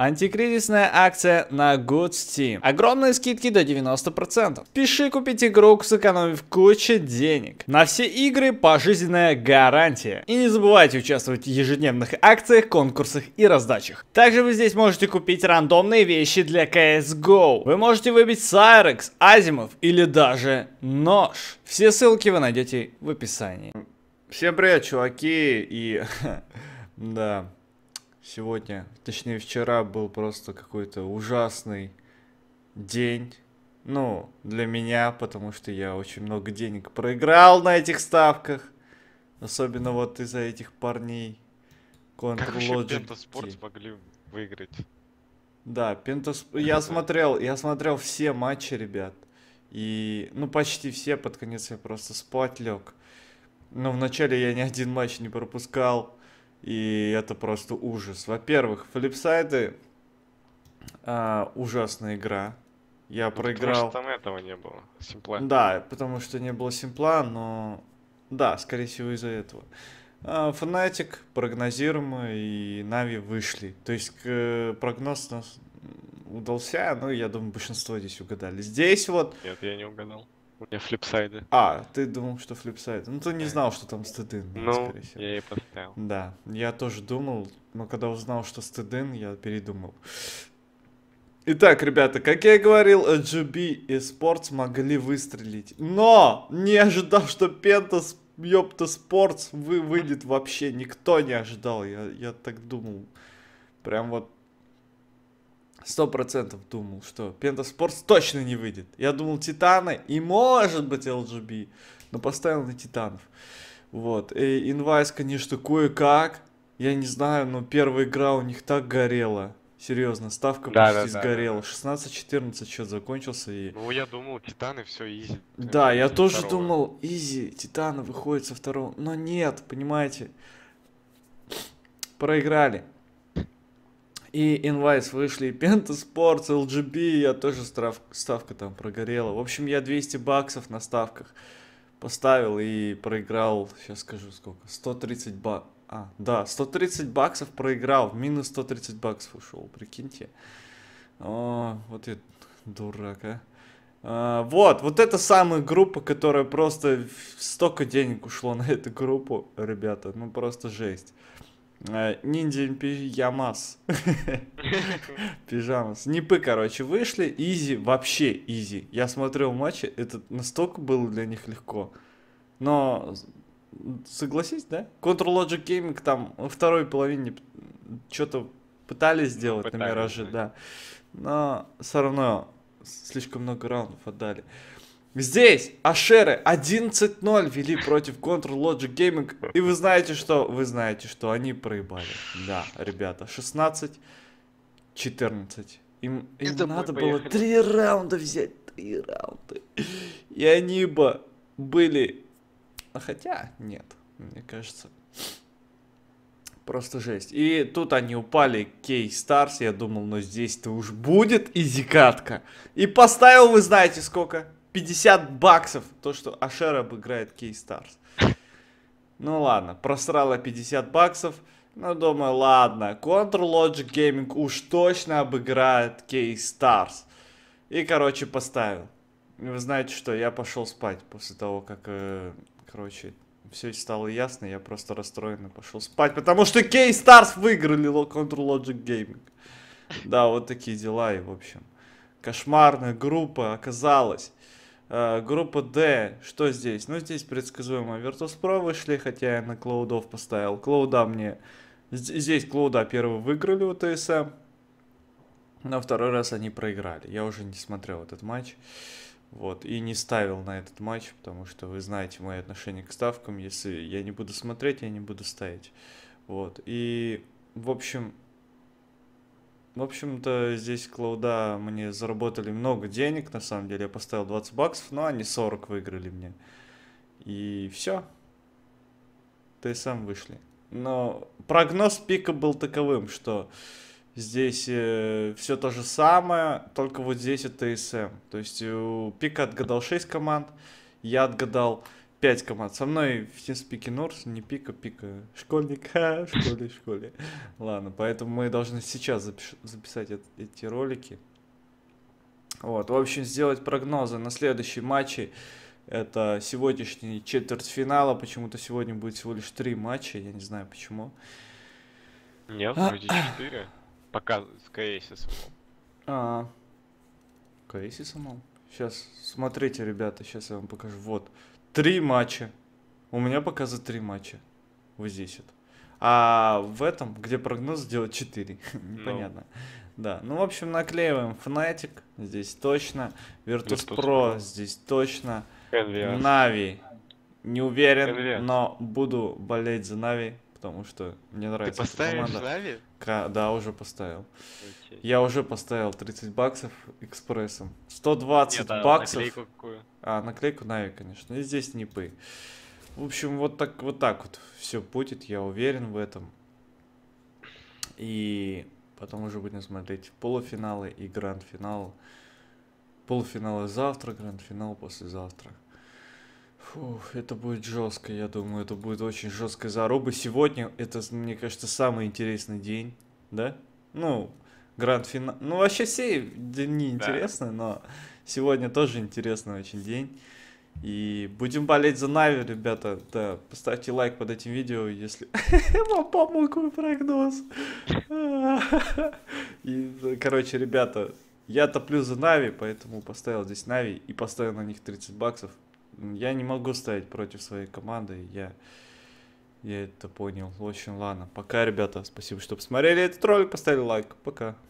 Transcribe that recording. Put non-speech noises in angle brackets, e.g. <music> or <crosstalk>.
Антикризисная акция на Good Steam. Огромные скидки до 90%. Пиши купить игру, сэкономив кучу денег. На все игры пожизненная гарантия. И не забывайте участвовать в ежедневных акциях, конкурсах и раздачах. Также вы здесь можете купить рандомные вещи для CSGO. Вы можете выбить Сайрекс, Азимов или даже нож. Все ссылки вы найдете в описании. Всем привет, чуваки, и... <laughs> да... Сегодня, точнее вчера был просто какой-то ужасный день. Ну, для меня, потому что я очень много денег проиграл на этих ставках. Особенно вот из-за этих парней. Контрлоджик. Как Спорт могли выиграть? Да, Пентас... Я смотрел, я смотрел все матчи, ребят. И, ну, почти все, под конец я просто спать лег. Но вначале я ни один матч не пропускал. И это просто ужас. Во-первых, флипсайды а, ужасная игра. Я ну, проиграл. Потому что там этого не было. Симпла. Да, потому что не было симпла, но. Да, скорее всего, из-за этого. А, Фанатик, прогнозируемо, и Нави вышли. То есть прогноз у нас удался, ну, я думаю, большинство здесь угадали. Здесь вот... Нет, я не угадал. У меня флипсайды. А, ты думал, что флипсайды. Ну, ты не знал, что там стыдын, ну, скорее всего. я и поставил. Да, я тоже думал, но когда узнал, что стыдын, я передумал. Итак, ребята, как я и говорил, GB и Sports могли выстрелить. Но не ожидал, что Пентас, ёпта, Sports вы, выйдет вообще. Никто не ожидал. Я, я так думал. Прям вот сто процентов думал, что Пентаспорт точно не выйдет. Я думал Титаны и может быть LGB, но поставил на Титанов. Вот, и инвайс, конечно, кое-как, я не знаю, но первая игра у них так горела. Серьезно, ставка да, почти да, сгорела. Да, да. 16-14 счет закончился и... Ну, я думал, Титаны все изи. Да, изи я э, тоже второго. думал, изи, Титаны выходит со второго. Но нет, понимаете, проиграли. И инвайс вышли, Пента Спортс, LGB, я тоже став, ставка там прогорела. В общем, я 200 баксов на ставках поставил и проиграл, сейчас скажу сколько, 130 баксов. А, да, 130 баксов проиграл, минус 130 баксов ушел, прикиньте. О, вот я дурак, а. а вот, вот это самая группа, которая просто... Столько денег ушло на эту группу, ребята, ну просто жесть. Э, ниндзя Пижамас. <laughs> Пижамас. Нипы, короче, вышли. Изи, вообще изи. Я смотрел матчи, это настолько было для них легко. Но согласись, да? Control Logic Gaming там во второй половине что-то пытались ну, сделать пытались, на Мираже, да. Но все равно слишком много раундов отдали. Здесь Ашеры 11-0 вели против Counter Logic Gaming. И вы знаете что? Вы знаете что? Они проебали. Да, ребята, 16-14. Им, им Это надо было три раунда взять. Три раунда. И они бы были... А хотя, нет, мне кажется. Просто жесть. И тут они упали Кей Старс. Я думал, но ну, здесь-то уж будет изикатка. И поставил, вы знаете сколько? 50 баксов то, что Ашер обыграет Кейстарс. Ну ладно, просрала 50 баксов. Ну, думаю, ладно, Контр Logic Gaming уж точно обыграет Кейстарс. И, короче, поставил. Вы знаете что, я пошел спать после того, как, э, короче, все стало ясно, я просто расстроен пошел спать, потому что K-Stars выиграли Контр Logic Gaming. Да, вот такие дела, и, в общем, кошмарная группа оказалась. Э, группа D, что здесь? Ну, здесь предсказуемо. Virtus.pro вышли, хотя я на Клоудов поставил. Клоуда мне... Здесь Клоуда первый выиграли у ТСМ. Но второй раз они проиграли. Я уже не смотрел этот матч. Вот, и не ставил на этот матч, потому что вы знаете мои отношения к ставкам. Если я не буду смотреть, я не буду ставить. Вот, и, в общем, в общем-то, здесь клауда мне заработали много денег, на самом деле. Я поставил 20 баксов, но они 40 выиграли мне. И все. Ты сам вышли. Но прогноз пика был таковым, что здесь э, все то же самое, только вот здесь это ТСМ, То есть э, у пика отгадал 6 команд, я отгадал 5 команд. Со мной в TeamSpeak Норс не пика, пика. Школьник, ха, в школе, в школе. Ладно, поэтому мы должны сейчас запиш- записать это, эти ролики. Вот, в общем, сделать прогнозы на следующие матчи. Это сегодняшний четвертьфинала. Почему-то сегодня будет всего лишь три матча. Я не знаю почему. Нет, вроде четыре. Пока с Кейсисом. А, Кейсисом? Сейчас, смотрите, ребята, сейчас я вам покажу. Вот, Три матча. У меня показывает три матча. Вот здесь вот. А в этом, где прогноз, сделать 4. <laughs> Непонятно. No. Ну. Да. Ну, в общем, наклеиваем Fnatic. Здесь точно. Virtus.pro Virtus. здесь точно. Navi. Не уверен, NVS. но буду болеть за Navi, потому что мне нравится. Ты поставишь команда. Нави? К... Да, уже поставил. Okay. Я уже поставил 30 баксов экспрессом. 120 Нет, да, баксов. Наклейку какую? А, наклейку Нави, конечно. И здесь нипы. В общем, вот так вот, так вот все будет, я уверен в этом. И потом уже будем смотреть полуфиналы и гранд-финал. Полуфиналы завтра, гранд-финал послезавтра. Фух, это будет жестко, я думаю, это будет очень жесткая заруба. Сегодня это, мне кажется, самый интересный день, да? Ну, гранд-финал. Ну, вообще все дни да. но Сегодня тоже интересный очень день. И будем болеть за Нави, ребята. Да, поставьте лайк под этим видео, если <laughs> вам помог мой прогноз. И, короче, ребята, я топлю за Нави, поэтому поставил здесь Нави и поставил на них 30 баксов. Я не могу ставить против своей команды, я... Я это понял. Очень ладно. Пока, ребята. Спасибо, что посмотрели этот ролик. Поставили лайк. Пока.